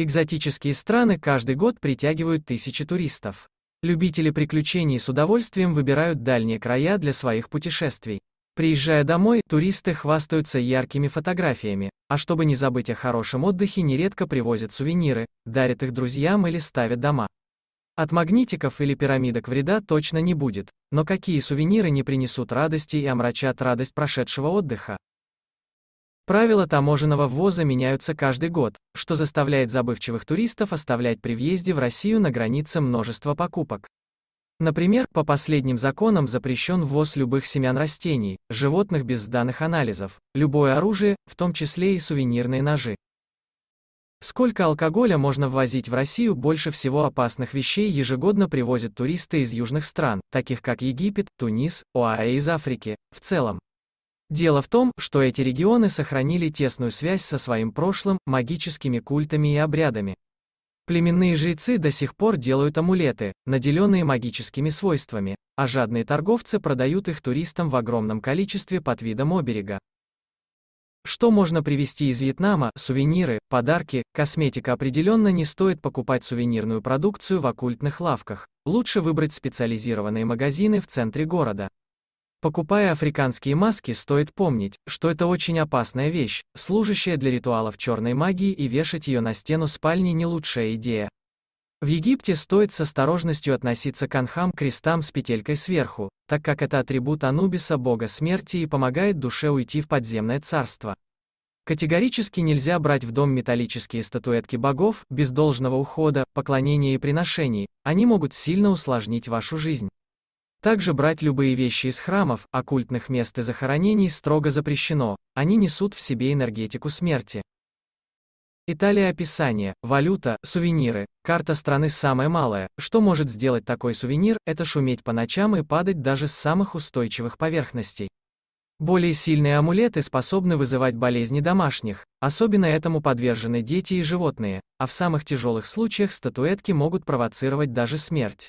Экзотические страны каждый год притягивают тысячи туристов. Любители приключений с удовольствием выбирают дальние края для своих путешествий. Приезжая домой, туристы хвастаются яркими фотографиями, а чтобы не забыть о хорошем отдыхе, нередко привозят сувениры, дарят их друзьям или ставят дома. От магнитиков или пирамидок вреда точно не будет, но какие сувениры не принесут радости и омрачат радость прошедшего отдыха? Правила таможенного ввоза меняются каждый год, что заставляет забывчивых туристов оставлять при въезде в Россию на границе множество покупок. Например, по последним законам запрещен ввоз любых семян растений, животных без сданных анализов, любое оружие, в том числе и сувенирные ножи. Сколько алкоголя можно ввозить в Россию больше всего опасных вещей ежегодно привозят туристы из южных стран, таких как Египет, Тунис, ОАЭ из Африки, в целом. Дело в том, что эти регионы сохранили тесную связь со своим прошлым, магическими культами и обрядами. Племенные жрецы до сих пор делают амулеты, наделенные магическими свойствами, а жадные торговцы продают их туристам в огромном количестве под видом оберега. Что можно привезти из Вьетнама? Сувениры, подарки, косметика. Определенно не стоит покупать сувенирную продукцию в оккультных лавках. Лучше выбрать специализированные магазины в центре города. Покупая африканские маски, стоит помнить, что это очень опасная вещь, служащая для ритуалов черной магии и вешать ее на стену спальни не лучшая идея. В Египте стоит с осторожностью относиться к анхам крестам с петелькой сверху, так как это атрибут Анубиса бога смерти и помогает душе уйти в подземное царство. Категорически нельзя брать в дом металлические статуэтки богов, без должного ухода, поклонения и приношений, они могут сильно усложнить вашу жизнь. Также брать любые вещи из храмов, оккультных мест и захоронений строго запрещено, они несут в себе энергетику смерти. Италия описание, валюта, сувениры, карта страны самая малая. что может сделать такой сувенир, это шуметь по ночам и падать даже с самых устойчивых поверхностей. Более сильные амулеты способны вызывать болезни домашних, особенно этому подвержены дети и животные, а в самых тяжелых случаях статуэтки могут провоцировать даже смерть.